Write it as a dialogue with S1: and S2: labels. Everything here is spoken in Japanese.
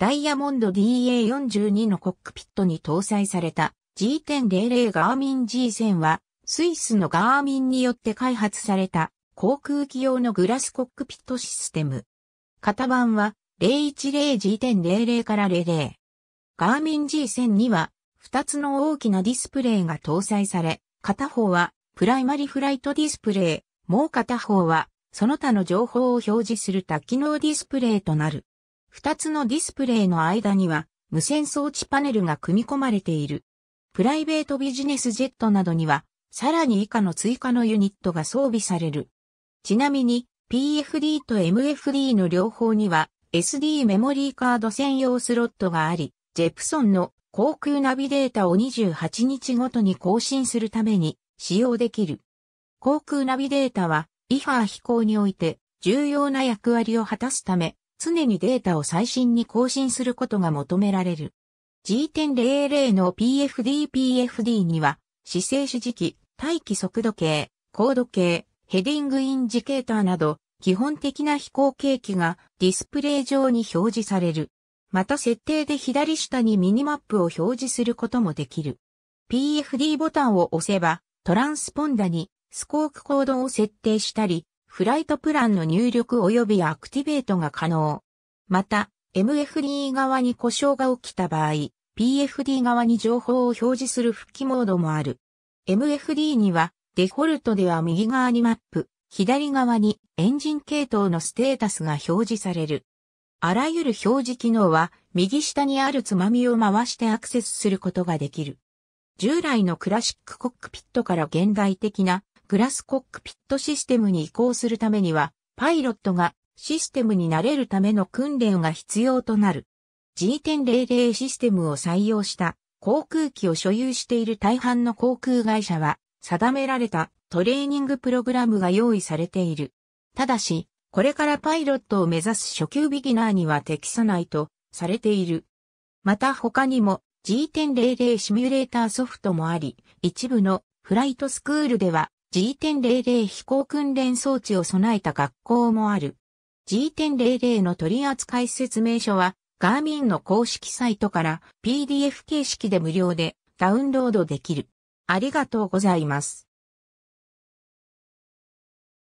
S1: ダイヤモンド DA42 のコックピットに搭載された G.00 ガーミン G1000 は、スイスのガーミンによって開発された航空機用のグラスコックピットシステム。型番は 010G.00 から00。ガーミン G1000 には、2つの大きなディスプレイが搭載され、片方はプライマリフライトディスプレイ、もう片方はその他の情報を表示する多機能ディスプレイとなる。二つのディスプレイの間には無線装置パネルが組み込まれている。プライベートビジネスジェットなどには、さらに以下の追加のユニットが装備される。ちなみに、PFD と MFD の両方には、SD メモリーカード専用スロットがあり、ジェプソンの航空ナビデータを28日ごとに更新するために使用できる。航空ナビデータは、イファー飛行において重要な役割を果たすため、常にデータを最新に更新することが求められる。g 0 0の PFD-PFD には、姿勢主時期、待機速度計、高度計、ヘディングインジケーターなど、基本的な飛行景気がディスプレイ上に表示される。また設定で左下にミニマップを表示することもできる。PFD ボタンを押せば、トランスポンダにスコークコードを設定したり、フライトプランの入力及びアクティベートが可能。また、MFD 側に故障が起きた場合、PFD 側に情報を表示する復帰モードもある。MFD には、デフォルトでは右側にマップ、左側にエンジン系統のステータスが表示される。あらゆる表示機能は右下にあるつまみを回してアクセスすることができる。従来のクラシックコックピットから現代的なグラスコックピットシステムに移行するためには、パイロットがシステムに慣れるための訓練が必要となる。G.000 システムを採用した航空機を所有している大半の航空会社は、定められたトレーニングプログラムが用意されている。ただし、これからパイロットを目指す初級ビギナーには適さないとされている。また他にも G.000 シミュレーターソフトもあり、一部のフライトスクールでは G.00 飛行訓練装置を備えた学校もある。G.00 の取扱説明書は、ガーミンの公式サイトから PDF 形式で無料でダウンロードできる。ありがとうございます。